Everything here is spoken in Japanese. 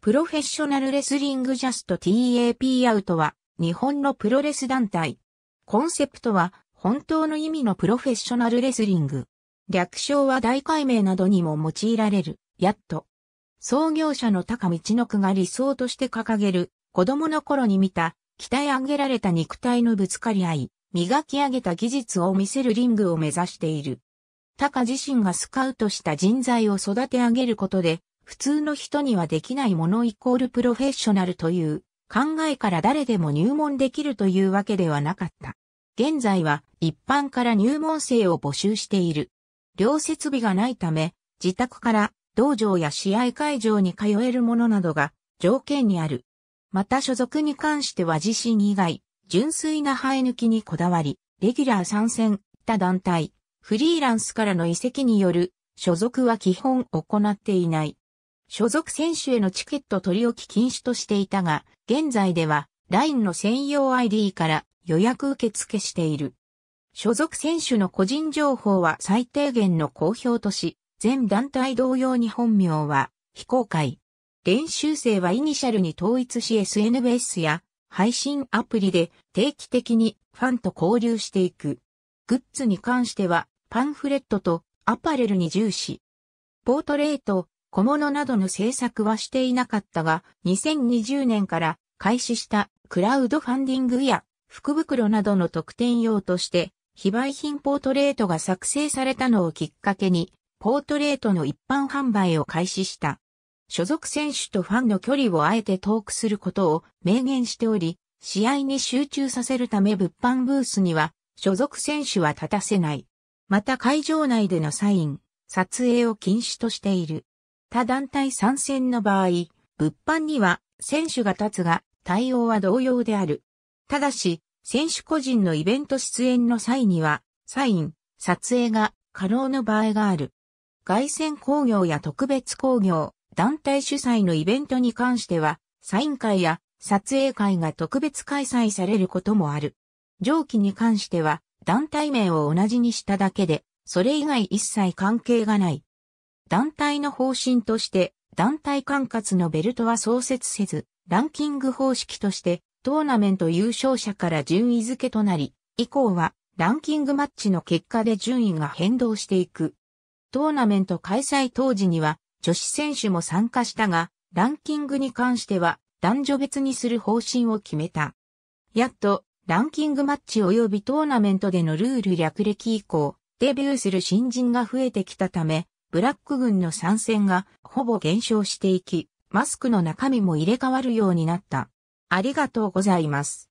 プロフェッショナルレスリングジャスト TAP アウトは日本のプロレス団体。コンセプトは本当の意味のプロフェッショナルレスリング。略称は大解明などにも用いられる、やっと。創業者の高道の区が理想として掲げる、子供の頃に見た、鍛え上げられた肉体のぶつかり合い、磨き上げた技術を見せるリングを目指している。高自身がスカウトした人材を育て上げることで、普通の人にはできないものイコールプロフェッショナルという考えから誰でも入門できるというわけではなかった。現在は一般から入門生を募集している。両設備がないため、自宅から道場や試合会場に通えるものなどが条件にある。また所属に関しては自身以外、純粋な生え抜きにこだわり、レギュラー参戦、他団体、フリーランスからの移籍による所属は基本行っていない。所属選手へのチケット取り置き禁止としていたが、現在では LINE の専用 ID から予約受付している。所属選手の個人情報は最低限の公表とし、全団体同様に本名は非公開。練習生はイニシャルに統一し SNS や配信アプリで定期的にファンと交流していく。グッズに関してはパンフレットとアパレルに重視。ポートレート、小物などの制作はしていなかったが、2020年から開始したクラウドファンディングや福袋などの特典用として、非売品ポートレートが作成されたのをきっかけに、ポートレートの一般販売を開始した。所属選手とファンの距離をあえて遠くすることを明言しており、試合に集中させるため物販ブースには所属選手は立たせない。また会場内でのサイン、撮影を禁止としている。他団体参戦の場合、物販には選手が立つが、対応は同様である。ただし、選手個人のイベント出演の際には、サイン、撮影が可能の場合がある。外線工業や特別工業、団体主催のイベントに関しては、サイン会や撮影会が特別開催されることもある。上記に関しては、団体名を同じにしただけで、それ以外一切関係がない。団体の方針として、団体管轄のベルトは創設せず、ランキング方式として、トーナメント優勝者から順位付けとなり、以降は、ランキングマッチの結果で順位が変動していく。トーナメント開催当時には、女子選手も参加したが、ランキングに関しては、男女別にする方針を決めた。やっと、ランキングマッチ及びトーナメントでのルール略歴以降、デビューする新人が増えてきたため、ブラック軍の参戦がほぼ減少していき、マスクの中身も入れ替わるようになった。ありがとうございます。